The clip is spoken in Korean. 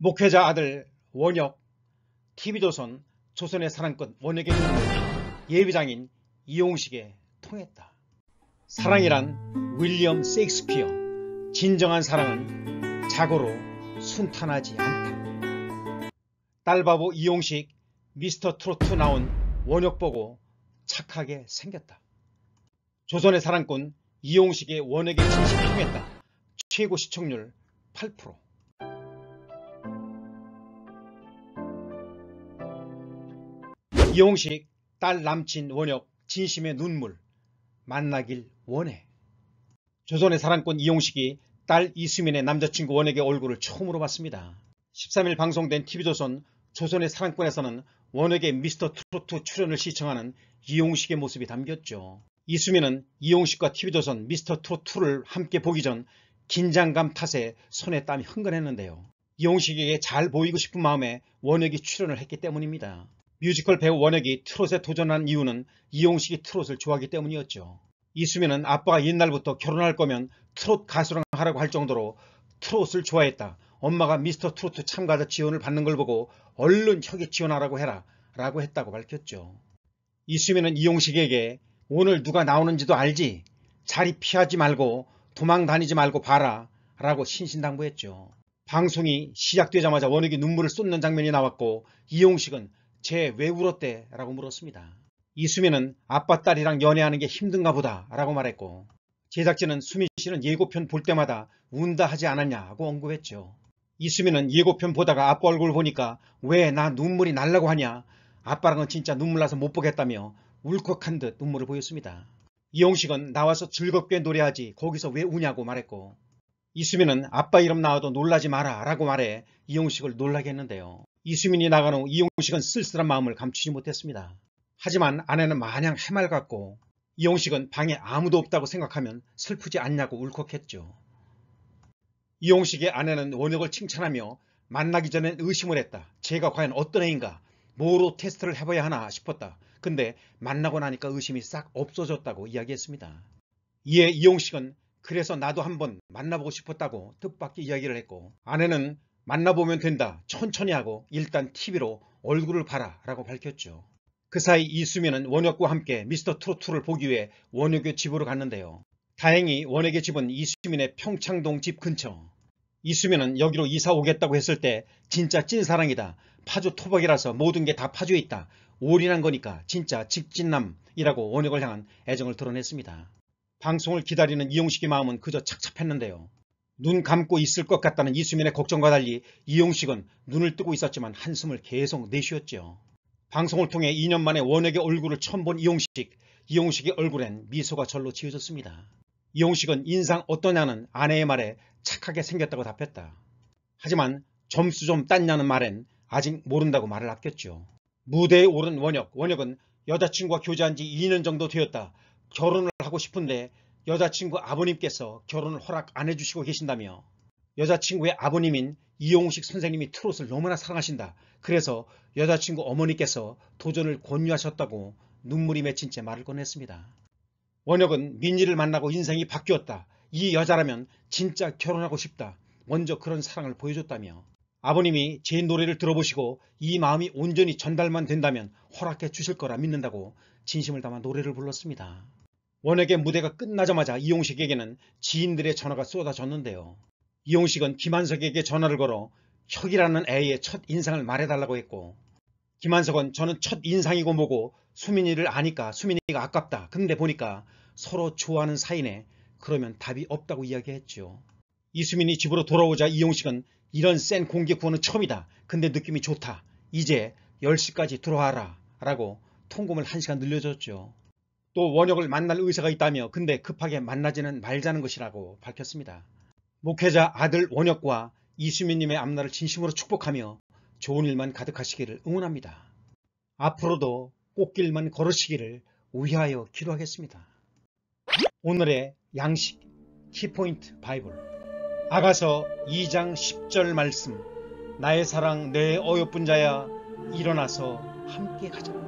목회자 아들 원혁, TV조선 조선의 사랑꾼 원혁의 예비장인 이용식에 통했다. 사랑이란 윌리엄 세익스피어 진정한 사랑은 자고로 순탄하지 않다. 딸바보 이용식 미스터 트로트 나온 원혁 보고 착하게 생겼다. 조선의 사랑꾼 이용식의 원혁의 진심이 통했다. 최고 시청률 8% 이용식 딸 남친 원혁 진심의 눈물 만나길 원해 조선의 사랑꾼 이용식이 딸 이수민의 남자친구 원혁의 얼굴을 처음으로 봤습니다. 13일 방송된 TV조선 조선의 사랑꾼에서는 원혁의 미스터 트로트 출연을 시청하는 이용식의 모습이 담겼죠. 이수민은 이용식과 TV조선 미스터 트로트를 함께 보기 전 긴장감 탓에 손에 땀이 흥건했는데요. 이용식에게 잘 보이고 싶은 마음에 원혁이 출연을 했기 때문입니다. 뮤지컬 배우 원혁이 트롯에 도전한 이유는 이용식이 트롯을 좋아하기 때문이었죠. 이수민은 아빠가 옛날부터 결혼할 거면 트롯 가수랑 하라고 할 정도로 트롯을 좋아했다. 엄마가 미스터 트로트 참가자 지원을 받는 걸 보고 얼른 혁에 지원하라고 해라 라고 했다고 밝혔죠. 이수민은 이용식에게 오늘 누가 나오는지도 알지 자리 피하지 말고 도망 다니지 말고 봐라 라고 신신당부했죠. 방송이 시작되자마자 원혁이 눈물을 쏟는 장면이 나왔고 이용식은 쟤왜 울었대? 라고 물었습니다. 이수민은 아빠 딸이랑 연애하는 게 힘든가 보다 라고 말했고 제작진은 수민 씨는 예고편 볼 때마다 운다 하지 않았냐고 언급했죠. 이수민은 예고편 보다가 아빠 얼굴 보니까 왜 나 눈물이 날라고 하냐 아빠랑은 진짜 눈물 나서 못 보겠다며 울컥한 듯 눈물을 보였습니다. 이용식은 나와서 즐겁게 노래하지 거기서 왜 우냐고 말했고 이수민은 아빠 이름 나와도 놀라지 마라 라고 말해 이용식을 놀라게 했는데요. 이수민이 나가는 후 이용식은 쓸쓸한 마음을 감추지 못했습니다. 하지만 아내는 마냥 해맑았고 이용식은 방에 아무도 없다고 생각하면 슬프지 않냐고 울컥했죠. 이용식의 아내는 원혁을 칭찬하며 만나기 전엔 의심을 했다. 제가 과연 어떤 애인가? 뭐로 테스트를 해봐야 하나 싶었다. 근데 만나고 나니까 의심이 싹 없어졌다고 이야기했습니다. 이에 이용식은 그래서 나도 한번 만나보고 싶었다고 뜻밖의 이야기를 했고 아내는 만나보면 된다. 천천히 하고 일단 TV로 얼굴을 봐라 라고 밝혔죠. 그 사이 이수면은 원혁과 함께 미스터 트로트를 보기 위해 원혁의 집으로 갔는데요. 다행히 원혁의 집은 이수면의 평창동 집 근처. 이수면은 여기로 이사 오겠다고 했을 때 진짜 찐사랑이다. 파주 토박이라서 모든 게 다 파주에 있다. 올인한 거니까 진짜 직진남이라고 원혁을 향한 애정을 드러냈습니다. 방송을 기다리는 이용식의 마음은 그저 착잡했는데요. 눈 감고 있을 것 같다는 이수민의 걱정과 달리 이용식은 눈을 뜨고 있었지만 한숨을 계속 내쉬었지요. 방송을 통해 2년 만에 원액의 얼굴을 처음 본 이용식, 이용식의 얼굴엔 미소가 절로 지어졌습니다. 이용식은 인상 어떠냐는 아내의 말에 착하게 생겼다고 답했다. 하지만 점수 좀 땄냐는 말엔 아직 모른다고 말을 아꼈죠. 무대에 오른 원혁, 원혁은 여자친구와 교제한 지 2년 정도 되었다. 결혼을 하고 싶은데 여자친구 아버님께서 결혼을 허락 안 해주시고 계신다며 여자친구의 아버님인 이용식 선생님이 트롯을 너무나 사랑하신다. 그래서 여자친구 어머니께서 도전을 권유하셨다고 눈물이 맺힌 채 말을 꺼냈습니다. 원혁은 민니를 만나고 인생이 바뀌었다. 이 여자라면 진짜 결혼하고 싶다. 먼저 그런 사랑을 보여줬다며 아버님이 제 노래를 들어보시고 이 마음이 온전히 전달만 된다면 허락해 주실 거라 믿는다고 진심을 담아 노래를 불렀습니다. 원액의 무대가 끝나자마자 이용식에게는 지인들의 전화가 쏟아졌는데요. 이용식은 김한석에게 전화를 걸어 혁이라는 애의 첫 인상을 말해달라고 했고 김한석은 저는 첫 인상이고 뭐고 수민이를 아니까 수민이가 아깝다. 근데 보니까 서로 좋아하는 사이네. 그러면 답이 없다고 이야기했죠 이수민이 집으로 돌아오자 이용식은 이런 센 공개 구호는 처음이다. 근데 느낌이 좋다. 이제 10시까지 들어와라. 라고 통금을 1시간 늘려줬죠. 또 원혁을 만날 의사가 있다며 근데 급하게 만나지는 말자는 것이라고 밝혔습니다. 목회자 아들 원혁과 이수민님의 앞날을 진심으로 축복하며 좋은 일만 가득하시기를 응원합니다. 앞으로도 꽃길만 걸으시기를 우회하여 기도하겠습니다. 오늘의 양식 키포인트 바이블 아가서 2장 10절 말씀 나의 사랑 내 어여쁜 자야 일어나서 함께 가자.